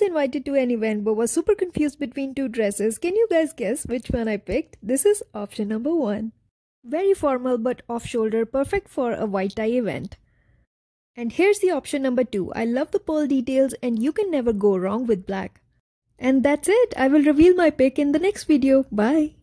was invited to an event but was super confused between two dresses. Can you guys guess which one I picked? This is option number one. Very formal but off shoulder, perfect for a white tie event. And here's the option number two. I love the pearl details and you can never go wrong with black. And that's it. I will reveal my pick in the next video. Bye.